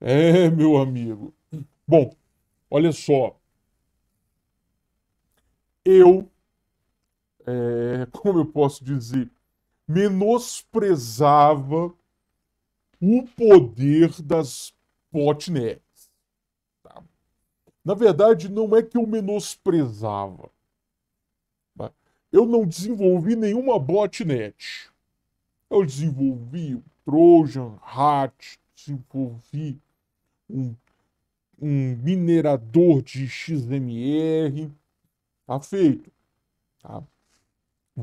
É, meu amigo. Bom, olha só. Eu, é, como eu posso dizer, menosprezava o poder das botnets. Tá? Na verdade, não é que eu menosprezava. Tá? Eu não desenvolvi nenhuma botnet. Eu desenvolvi o Trojan, Hat, desenvolvi um, um minerador de XMR, tá feito, tá?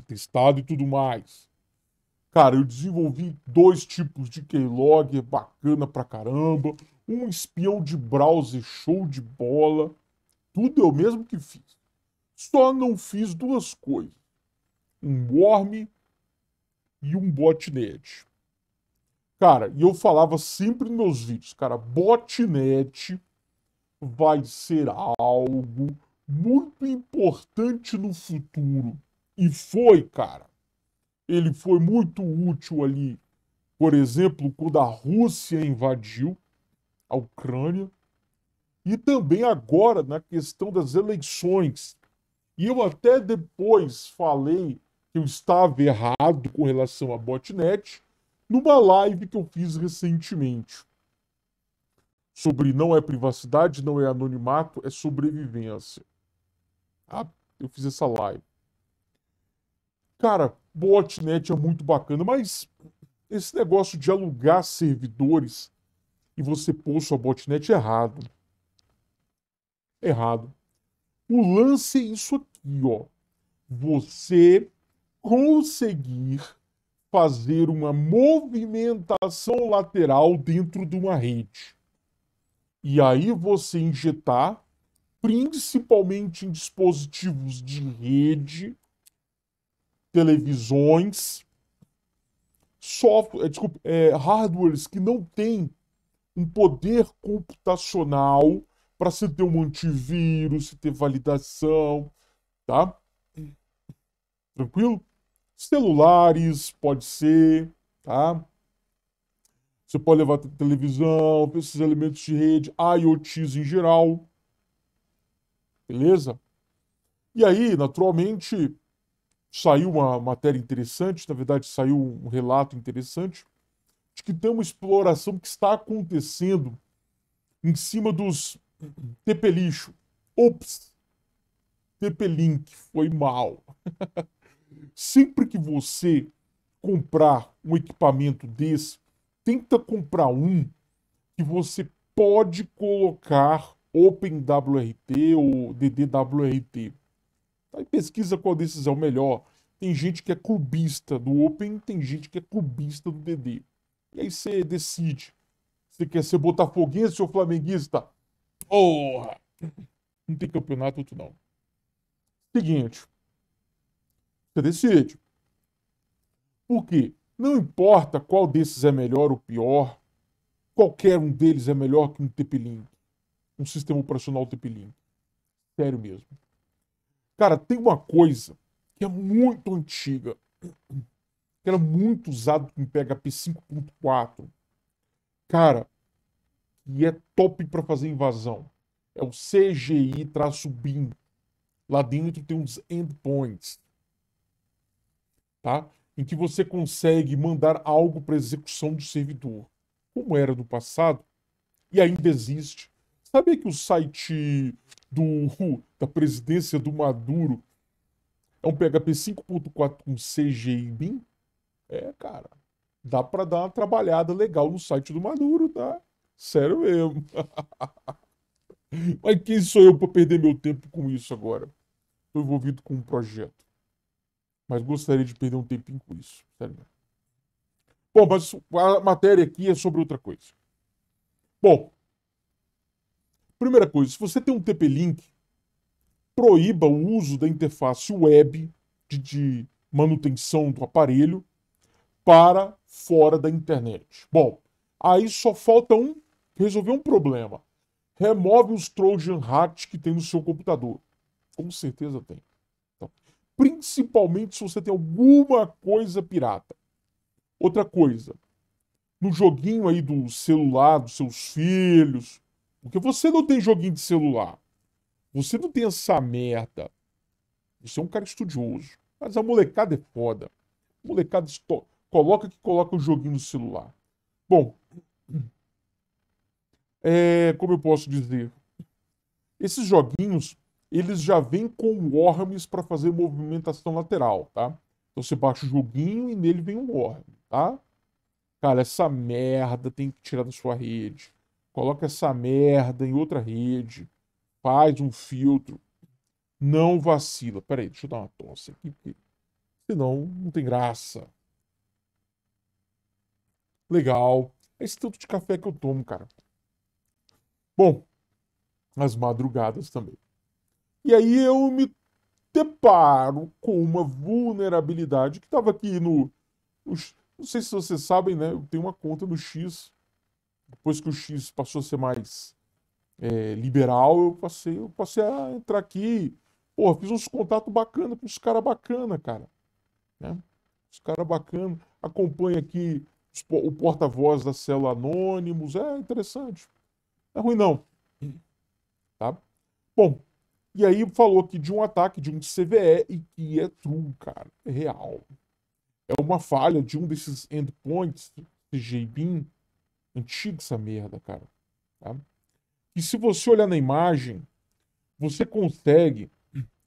Testado e tudo mais. Cara, eu desenvolvi dois tipos de é bacana pra caramba, um espião de browser show de bola, tudo eu mesmo que fiz. Só não fiz duas coisas: um worm e um botnet. Cara, e eu falava sempre nos meus vídeos, cara, botnet vai ser algo muito importante no futuro. E foi, cara. Ele foi muito útil ali, por exemplo, quando a Rússia invadiu a Ucrânia. E também agora na questão das eleições. E eu até depois falei que eu estava errado com relação a botnet numa live que eu fiz recentemente. Sobre não é privacidade, não é anonimato, é sobrevivência. Ah, eu fiz essa live. Cara, botnet é muito bacana, mas esse negócio de alugar servidores e você pôr sua botnet é errado. errado. O lance é isso aqui, ó. Você conseguir fazer uma movimentação lateral dentro de uma rede. E aí você injetar, principalmente em dispositivos de rede, televisões, software, eh, desculpa, é, hardwares que não têm um poder computacional para se ter um antivírus, se ter validação, tá? Tranquilo? celulares, pode ser, tá? Você pode levar televisão, esses elementos de rede, IoTs em geral. Beleza? E aí, naturalmente, saiu uma matéria interessante, na verdade, saiu um relato interessante, de que tem uma exploração que está acontecendo em cima dos TP lixo. Ops! TP-Link foi mal. sempre que você comprar um equipamento desse, tenta comprar um que você pode colocar OpenWRT ou DDWRT. Aí tá, pesquisa qual desses é o melhor. Tem gente que é clubista do Open, tem gente que é clubista do DD. E aí você decide. Você quer ser botafoguense ou flamenguista? Porra! Não tem campeonato outro não. Seguinte. Você decide. Por quê? Não importa qual desses é melhor ou pior, qualquer um deles é melhor que um TP-Link, um sistema operacional TP-Link. Sério mesmo. Cara, tem uma coisa que é muito antiga, que era muito usado em PHP 5.4. Cara, e é top para fazer invasão. É o CGI-bin. Lá dentro tem uns endpoints tá? em que você consegue mandar algo para execução do servidor, como era no passado, e ainda existe. Sabia que o site do, da presidência do Maduro é um PHP 5.4 com CGI BIM? É, cara. Dá para dar uma trabalhada legal no site do Maduro, tá? Sério mesmo. Mas quem sou eu para perder meu tempo com isso agora? Estou envolvido com um projeto mas gostaria de perder um tempinho com isso. Sério Bom, mas a matéria aqui é sobre outra coisa. Bom, primeira coisa, se você tem um TP-Link, proíba o uso da interface web de, de manutenção do aparelho para fora da internet. Bom, aí só falta um resolver um problema. Remove os Trojan hats que tem no seu computador. Com certeza tem principalmente se você tem alguma coisa pirata. Outra coisa, no joguinho aí do celular dos seus filhos, porque você não tem joguinho de celular, você não tem essa merda. Você é um cara estudioso, mas a molecada é foda. A molecada coloca que coloca o joguinho no celular. Bom, é, como eu posso dizer, esses joguinhos eles já vêm com worms para fazer movimentação lateral, tá? Então você baixa o joguinho e nele vem um worm, tá? Cara, essa merda tem que tirar da sua rede. Coloca essa merda em outra rede. Faz um filtro. Não vacila. Pera aí, deixa eu dar uma tosse aqui, porque senão não tem graça. Legal. É esse tanto de café que eu tomo, cara. Bom, as madrugadas também. E aí eu me deparo com uma vulnerabilidade que estava aqui no, no, Não sei se vocês sabem, né? Eu tenho uma conta no X. Depois que o X passou a ser mais é, liberal, eu passei, eu passei a entrar aqui. Pô, fiz uns contatos bacanas com os caras bacana, cara. Né? Os caras bacana. Acompanha aqui o porta-voz da célula Anônimos. É interessante. Não é ruim, não. Tá? Bom, e aí falou aqui de um ataque de um CVE e que é true, cara, é real. É uma falha de um desses endpoints CGBIN, antigo essa merda, cara. Tá? E se você olhar na imagem, você consegue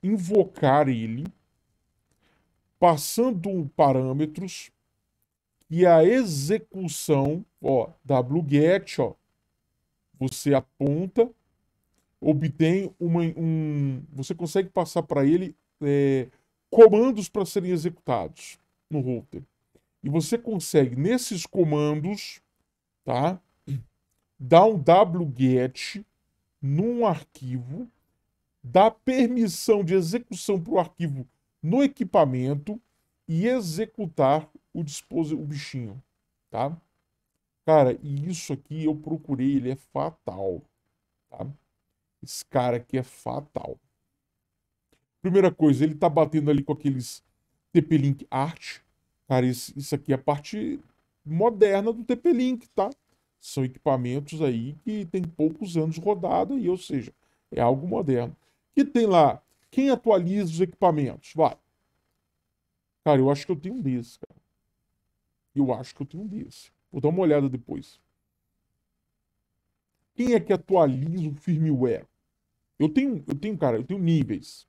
invocar ele passando parâmetros e a execução, ó, wget, ó, você aponta obtém uma, um. Você consegue passar para ele é, comandos para serem executados no router. E você consegue, nesses comandos, tá? Dar um wget num arquivo, dar permissão de execução para o arquivo no equipamento e executar o, o bichinho, tá? Cara, e isso aqui eu procurei, ele é fatal, tá? Esse cara aqui é fatal. Primeira coisa, ele tá batendo ali com aqueles TP-Link Art. Cara, isso, isso aqui é a parte moderna do TP-Link, tá? São equipamentos aí que tem poucos anos rodado aí, ou seja, é algo moderno. E tem lá, quem atualiza os equipamentos? Vai. Cara, eu acho que eu tenho um desse, cara. Eu acho que eu tenho um desse. Vou dar uma olhada depois. Quem é que atualiza o firmware? Eu tenho, eu tenho, cara, eu tenho níveis.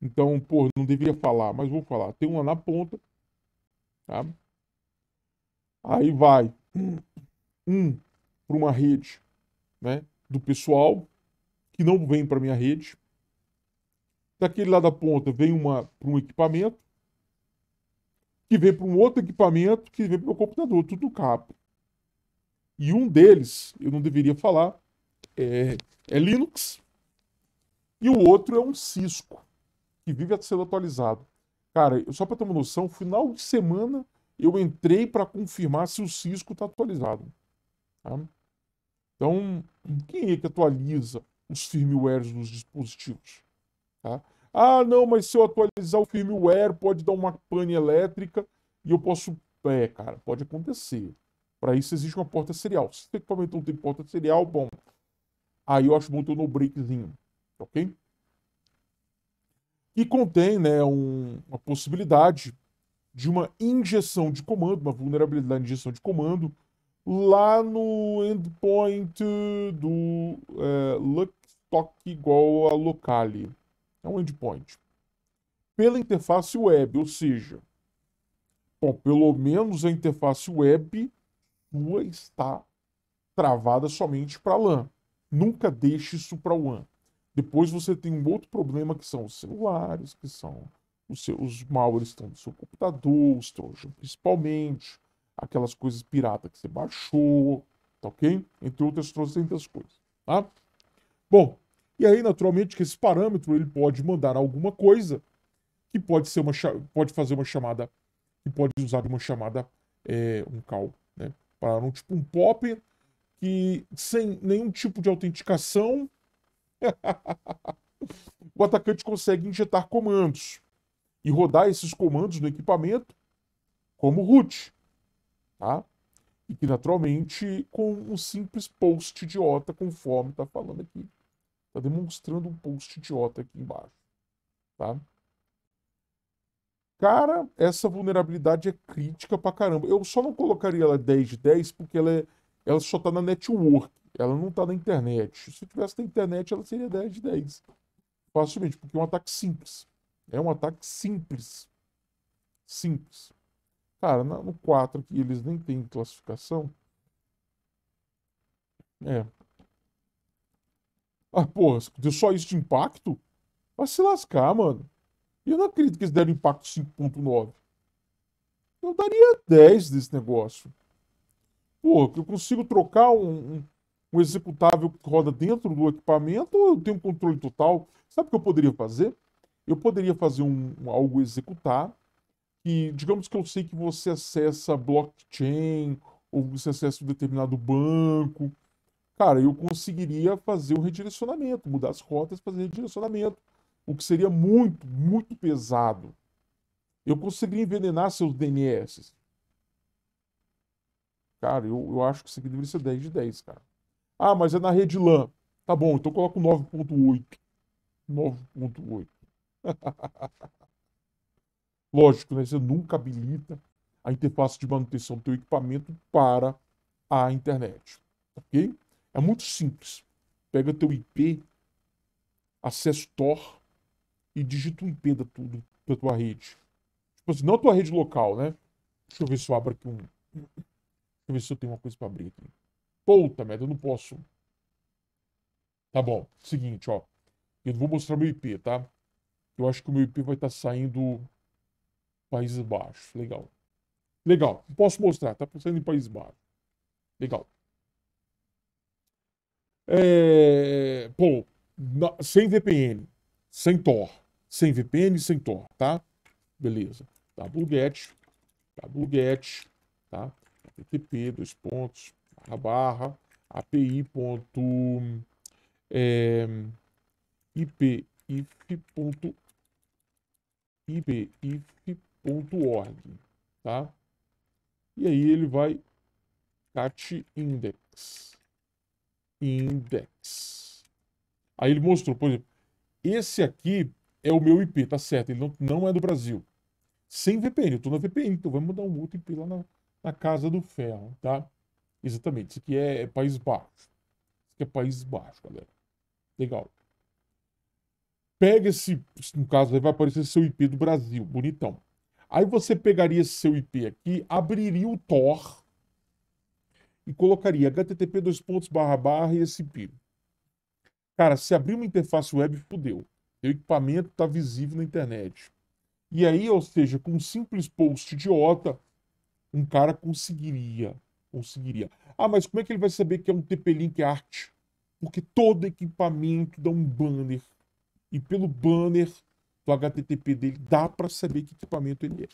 Então, pô, não deveria falar, mas vou falar. Tem uma na ponta, tá? Aí vai um, para uma rede, né, do pessoal que não vem para minha rede. Daquele lado da ponta vem uma para um equipamento, que vem para um outro equipamento, que vem para o meu computador, tudo capo. E um deles, eu não deveria falar, é, é Linux e o outro é um cisco, que vive sendo atualizado. Cara, só para ter uma noção, final de semana eu entrei para confirmar se o cisco está atualizado. Tá? Então, quem é que atualiza os firmwares dos dispositivos? Tá? Ah, não, mas se eu atualizar o firmware, pode dar uma pane elétrica e eu posso. É, cara, pode acontecer. Para isso existe uma porta serial. Se o equipamento não tem porta serial, bom. Aí eu acho que botou no breakzinho ok? E contém né, um, uma possibilidade de uma injeção de comando, uma vulnerabilidade de injeção de comando, lá no endpoint do é, Luckstock igual a locale. É um endpoint. Pela interface web, ou seja, bom, pelo menos a interface web sua está travada somente para LAN. Nunca deixe isso para o WAN. Depois você tem um outro problema que são os celulares, que são os, seus, os malwares estão no seu computador, os trojans principalmente, aquelas coisas pirata que você baixou, tá ok? Entre outras trocentas coisas, tá? Bom, e aí naturalmente que esse parâmetro ele pode mandar alguma coisa que pode ser uma pode fazer uma chamada que pode usar uma chamada é, um call, né? Para um tipo um pop que sem nenhum tipo de autenticação o atacante consegue injetar comandos e rodar esses comandos no equipamento como root, tá? E que naturalmente com um simples post idiota, conforme está falando aqui. Está demonstrando um post idiota aqui embaixo, tá? Cara, essa vulnerabilidade é crítica pra caramba. Eu só não colocaria ela 10 de 10 porque ela, é, ela só tá na network. Ela não está na internet. Se tivesse na internet, ela seria 10 de 10. Facilmente, porque é um ataque simples. É um ataque simples. Simples. Cara, no 4 aqui eles nem têm classificação. É. Ah, porra, deu só isso de impacto? Vai se lascar, mano. E eu não acredito que eles deram impacto 5.9. Então, eu daria 10 desse negócio. Porra, que eu consigo trocar um, um um executável que roda dentro do equipamento, eu tenho controle total. Sabe o que eu poderia fazer? Eu poderia fazer um, algo executar, e digamos que eu sei que você acessa blockchain ou você acessa um determinado banco. Cara, eu conseguiria fazer o um redirecionamento, mudar as rotas, fazer redirecionamento, o que seria muito, muito pesado. Eu conseguiria envenenar seus DNS. Cara, eu, eu acho que isso aqui deveria ser 10 de 10, cara. Ah, mas é na rede LAN. Tá bom, então coloco 9.8. 9.8. Lógico, né? Você nunca habilita a interface de manutenção do teu equipamento para a internet, ok? É muito simples. Pega teu IP, acesso Tor e digita o IP da, tudo, da tua rede. Tipo assim, não a tua rede local, né? Deixa eu ver se eu abro aqui um... Deixa eu ver se eu tenho uma coisa para abrir aqui. Puta merda, eu não posso. Tá bom, seguinte, ó. Eu vou mostrar meu IP, tá? Eu acho que o meu IP vai estar tá saindo Países Baixos. Legal. Legal, posso mostrar, tá saindo em Países Baixos. Legal. É... Pô, na... sem VPN, sem Tor. Sem VPN, sem Tor, tá? Beleza. Tá, Blueget, tá, Blueget, tá? TTP, dois pontos, a barra api.ip.ip.ip é, IP, tá? E aí ele vai cat index. Index. Aí ele mostrou, por exemplo, esse aqui é o meu IP, tá certo? Ele não, não é do Brasil. Sem VPN, eu tô na VPN, então vamos dar um outro IP lá na, na casa do ferro, tá? Exatamente. Isso aqui é País Baixo. Isso aqui é País Baixo, galera. Legal. Pega esse, no caso, aí vai aparecer seu IP do Brasil. Bonitão. Aí você pegaria esse seu IP aqui, abriria o Tor e colocaria http dois pontos barra barra e esse IP. Cara, se abrir uma interface web, fudeu. O equipamento está visível na internet. E aí, ou seja, com um simples post idiota, um cara conseguiria conseguiria. Ah, mas como é que ele vai saber que é um TP-Link é Art? Porque todo equipamento dá um banner. E pelo banner do HTTP dele, dá para saber que equipamento ele é.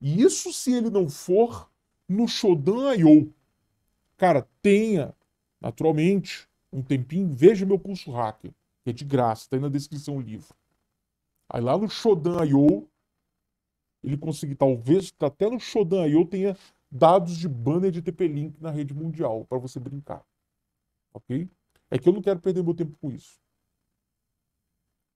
E isso se ele não for no Shodan I.O. Cara, tenha, naturalmente, um tempinho, veja meu curso hacker, que é de graça, tá aí na descrição do livro. Aí lá no Shodan I.O., ele conseguir, talvez, até no Shodan I.O. tenha dados de banner de TP-Link na rede mundial para você brincar. Ok? É que eu não quero perder meu tempo com isso.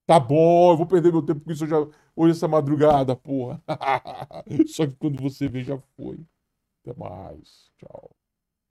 Tá bom, eu vou perder meu tempo com isso hoje, hoje essa madrugada, porra. Só que quando você vê, já foi. Até mais. Tchau.